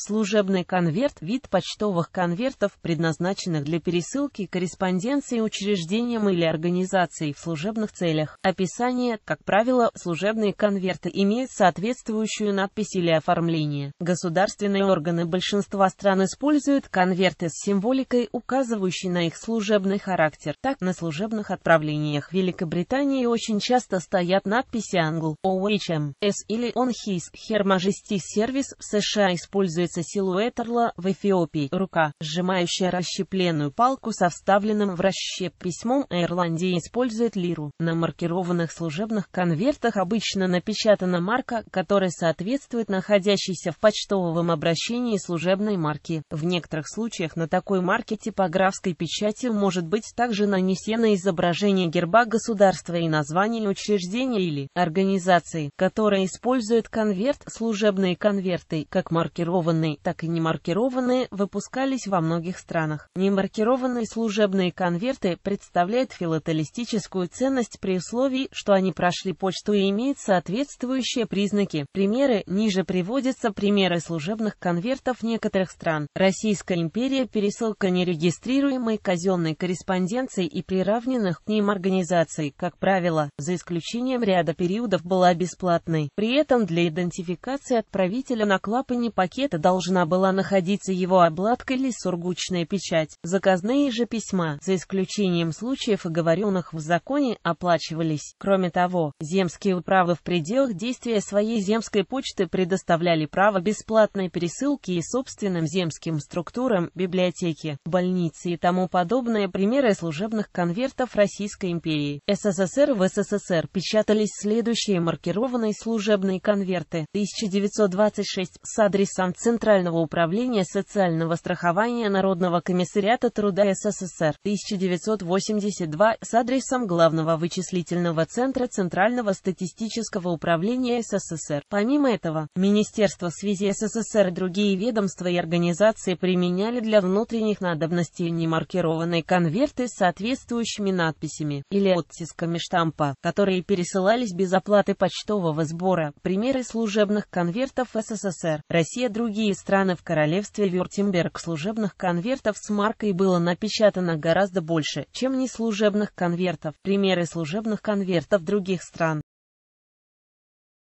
Служебный конверт – вид почтовых конвертов, предназначенных для пересылки корреспонденции учреждениям или организациям в служебных целях. Описание, как правило, служебные конверты имеют соответствующую надпись или оформление. Государственные органы большинства стран используют конверты с символикой, указывающей на их служебный характер. Так, на служебных отправлениях Великобритании очень часто стоят надписи «Англ», «OHM», «S» «Эм», или «On His». Her Majesty's Service в США используют описывается силуэт орла в Эфиопии. Рука, сжимающая расщепленную палку со вставленным в расщеп письмом, Ирландия использует лиру. На маркированных служебных конвертах обычно напечатана марка, которая соответствует находящейся в почтовом обращении служебной марки. В некоторых случаях на такой марке типографской печати может быть также нанесено изображение герба государства и название учреждения или организации, которая использует конверт, служебные конверты, как маркированные маркированные, так и немаркированные, выпускались во многих странах. Немаркированные служебные конверты представляют филателистическую ценность при условии, что они прошли почту и имеют соответствующие признаки. Примеры ниже приводятся примеры служебных конвертов некоторых стран. Российская империя пересылка нерегистрируемой казенной корреспонденции и приравненных к ним организаций, как правило, за исключением ряда периодов была бесплатной. При этом для идентификации отправителя на клапане пакета должна была находиться его обладка или сургучная печать. Заказные же письма, за исключением случаев, оговоренных в законе, оплачивались. Кроме того, земские управы в пределах действия своей земской почты предоставляли право бесплатной пересылки и собственным земским структурам, библиотеки, больницы и тому подобное примеры служебных конвертов Российской империи. СССР в СССР печатались следующие маркированные служебные конверты 1926 с адресом Центрального Центрального управления социального страхования Народного комиссариата труда СССР 1982 с адресом Главного вычислительного центра Центрального статистического управления СССР. Помимо этого, Министерство связи СССР и другие ведомства и организации применяли для внутренних надобностей немаркированные конверты с соответствующими надписями или оттисками штампа, которые пересылались без оплаты почтового сбора, примеры служебных конвертов СССР, Россия другие другие страны в королевстве Вюртемберг служебных конвертов с маркой было напечатано гораздо больше, чем неслужебных конвертов. Примеры служебных конвертов других стран.